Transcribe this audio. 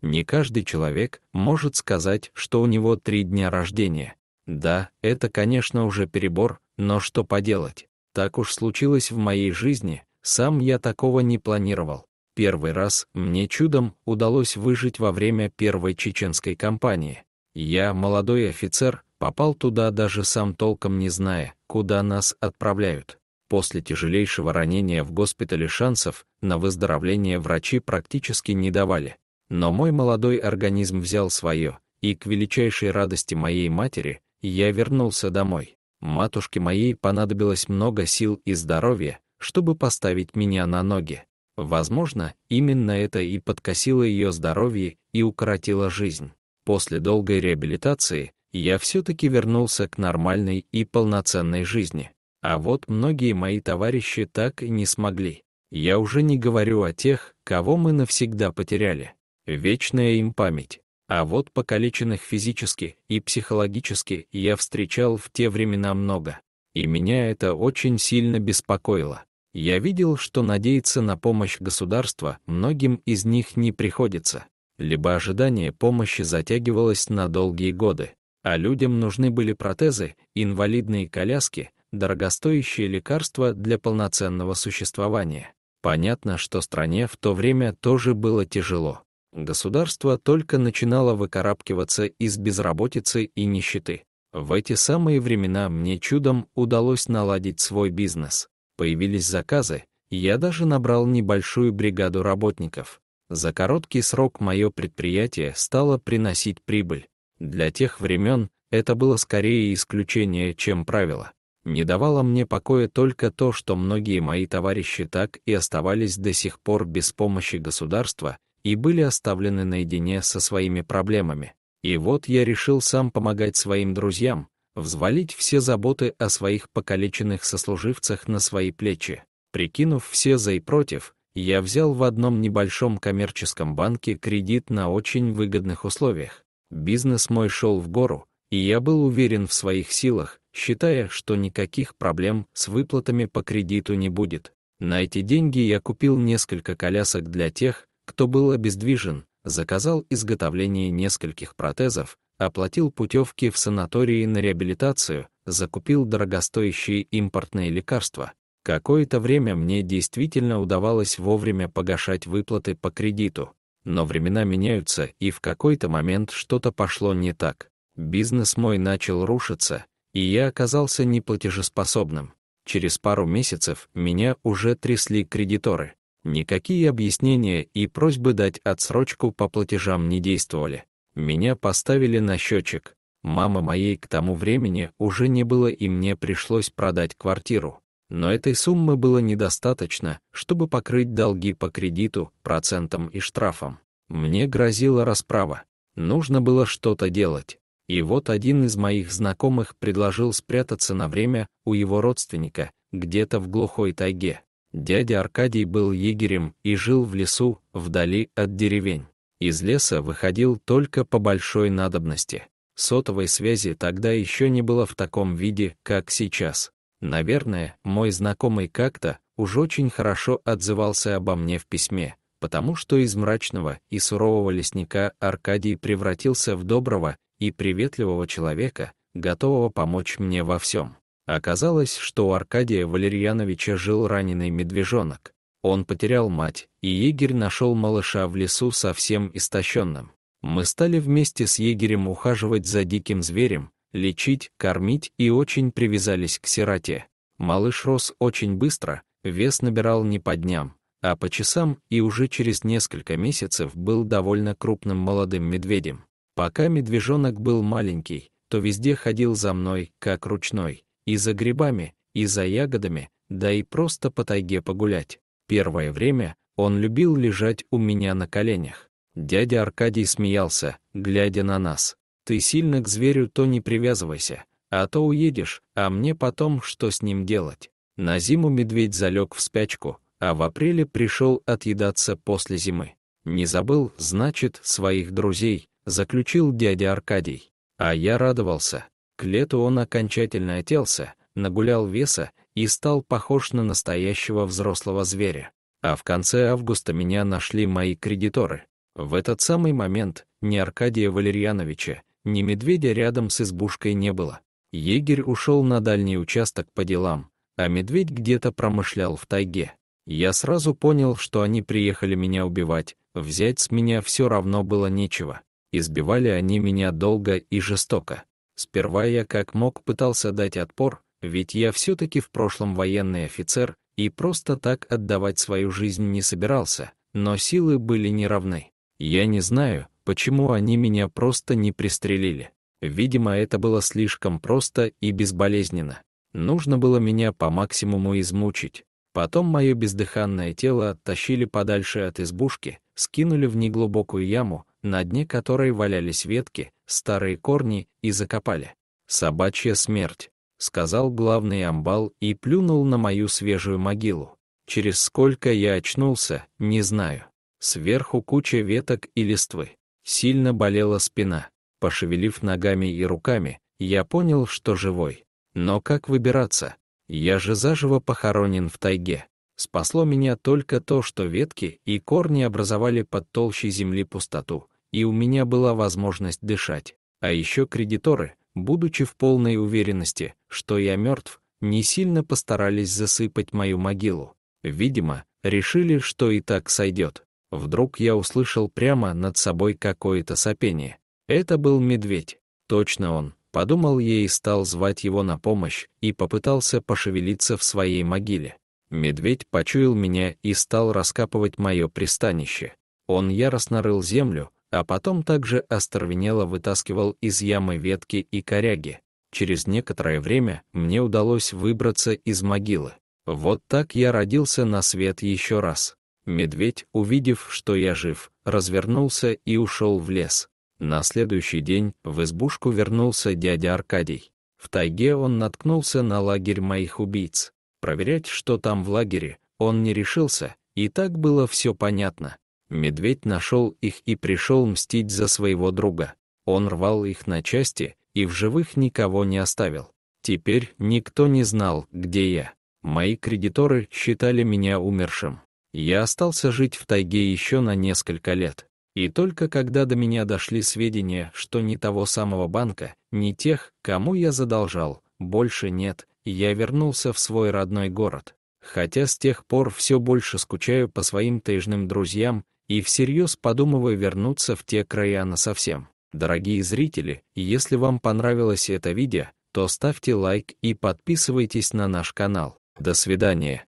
Не каждый человек может сказать, что у него три дня рождения. Да, это, конечно, уже перебор, но что поделать. Так уж случилось в моей жизни, сам я такого не планировал. Первый раз мне чудом удалось выжить во время первой чеченской кампании. Я, молодой офицер, попал туда даже сам толком не зная, куда нас отправляют. После тяжелейшего ранения в госпитале шансов на выздоровление врачи практически не давали. Но мой молодой организм взял свое, и к величайшей радости моей матери я вернулся домой. Матушке моей понадобилось много сил и здоровья, чтобы поставить меня на ноги. Возможно, именно это и подкосило ее здоровье и укоротило жизнь. После долгой реабилитации я все-таки вернулся к нормальной и полноценной жизни. А вот многие мои товарищи так и не смогли. Я уже не говорю о тех, кого мы навсегда потеряли вечная им память. А вот покалеченных физически и психологически я встречал в те времена много. И меня это очень сильно беспокоило. Я видел, что надеяться на помощь государства многим из них не приходится. Либо ожидание помощи затягивалось на долгие годы, а людям нужны были протезы, инвалидные коляски, дорогостоящие лекарства для полноценного существования. Понятно, что стране в то время тоже было тяжело. Государство только начинало выкарабкиваться из безработицы и нищеты. В эти самые времена мне чудом удалось наладить свой бизнес. Появились заказы, и я даже набрал небольшую бригаду работников. За короткий срок мое предприятие стало приносить прибыль. Для тех времен это было скорее исключение, чем правило. Не давало мне покоя только то, что многие мои товарищи так и оставались до сих пор без помощи государства и были оставлены наедине со своими проблемами. И вот я решил сам помогать своим друзьям, взвалить все заботы о своих покалеченных сослуживцах на свои плечи. Прикинув все за и против, я взял в одном небольшом коммерческом банке кредит на очень выгодных условиях. Бизнес мой шел в гору, и я был уверен в своих силах, считая, что никаких проблем с выплатами по кредиту не будет. На эти деньги я купил несколько колясок для тех, кто был обездвижен, заказал изготовление нескольких протезов, оплатил путевки в санатории на реабилитацию, закупил дорогостоящие импортные лекарства. Какое-то время мне действительно удавалось вовремя погашать выплаты по кредиту, но времена меняются, и в какой-то момент что-то пошло не так. Бизнес мой начал рушиться, и я оказался неплатежеспособным. Через пару месяцев меня уже трясли кредиторы. Никакие объяснения и просьбы дать отсрочку по платежам не действовали. Меня поставили на счетчик. Мама моей к тому времени уже не было и мне пришлось продать квартиру. Но этой суммы было недостаточно, чтобы покрыть долги по кредиту, процентам и штрафам. Мне грозила расправа. Нужно было что-то делать. И вот один из моих знакомых предложил спрятаться на время у его родственника, где-то в глухой тайге. Дядя Аркадий был егерем и жил в лесу, вдали от деревень. Из леса выходил только по большой надобности. Сотовой связи тогда еще не было в таком виде, как сейчас. Наверное, мой знакомый как-то уж очень хорошо отзывался обо мне в письме, потому что из мрачного и сурового лесника Аркадий превратился в доброго и приветливого человека, готового помочь мне во всем. Оказалось, что у Аркадия Валерьяновича жил раненый медвежонок. Он потерял мать, и егерь нашел малыша в лесу совсем истощенным. Мы стали вместе с егерем ухаживать за диким зверем, лечить, кормить и очень привязались к сироте. Малыш рос очень быстро, вес набирал не по дням, а по часам и уже через несколько месяцев был довольно крупным молодым медведем. Пока медвежонок был маленький, то везде ходил за мной, как ручной и за грибами, и за ягодами, да и просто по тайге погулять. Первое время он любил лежать у меня на коленях. Дядя Аркадий смеялся, глядя на нас. «Ты сильно к зверю то не привязывайся, а то уедешь, а мне потом что с ним делать?» На зиму медведь залег в спячку, а в апреле пришел отъедаться после зимы. «Не забыл, значит, своих друзей», — заключил дядя Аркадий. А я радовался. К лету он окончательно отелся, нагулял веса и стал похож на настоящего взрослого зверя. А в конце августа меня нашли мои кредиторы. В этот самый момент ни Аркадия Валерьяновича, ни медведя рядом с избушкой не было. Егерь ушел на дальний участок по делам, а медведь где-то промышлял в тайге. Я сразу понял, что они приехали меня убивать, взять с меня все равно было нечего. Избивали они меня долго и жестоко. Сперва я как мог пытался дать отпор, ведь я все-таки в прошлом военный офицер и просто так отдавать свою жизнь не собирался, но силы были неравны. Я не знаю, почему они меня просто не пристрелили. Видимо, это было слишком просто и безболезненно. Нужно было меня по максимуму измучить. Потом мое бездыханное тело оттащили подальше от избушки, скинули в неглубокую яму, на дне которой валялись ветки, старые корни и закопали. «Собачья смерть», — сказал главный амбал и плюнул на мою свежую могилу. Через сколько я очнулся, не знаю. Сверху куча веток и листвы. Сильно болела спина. Пошевелив ногами и руками, я понял, что живой. Но как выбираться? Я же заживо похоронен в тайге. Спасло меня только то, что ветки и корни образовали под толщей земли пустоту, и у меня была возможность дышать. А еще кредиторы, будучи в полной уверенности, что я мертв, не сильно постарались засыпать мою могилу. Видимо, решили, что и так сойдет. Вдруг я услышал прямо над собой какое-то сопение. Это был медведь. Точно он, подумал я и стал звать его на помощь, и попытался пошевелиться в своей могиле. Медведь почуял меня и стал раскапывать мое пристанище. Он яростно рыл землю, а потом также остервенело вытаскивал из ямы ветки и коряги. Через некоторое время мне удалось выбраться из могилы. Вот так я родился на свет еще раз. Медведь, увидев, что я жив, развернулся и ушел в лес. На следующий день в избушку вернулся дядя Аркадий. В тайге он наткнулся на лагерь моих убийц. Проверять, что там в лагере, он не решился, и так было все понятно. Медведь нашел их и пришел мстить за своего друга. Он рвал их на части и в живых никого не оставил. Теперь никто не знал, где я. Мои кредиторы считали меня умершим. Я остался жить в тайге еще на несколько лет. И только когда до меня дошли сведения, что ни того самого банка, ни тех, кому я задолжал, больше нет, я вернулся в свой родной город, хотя с тех пор все больше скучаю по своим тайжным друзьям и всерьез подумываю вернуться в те края насовсем. Дорогие зрители, если вам понравилось это видео, то ставьте лайк и подписывайтесь на наш канал. До свидания.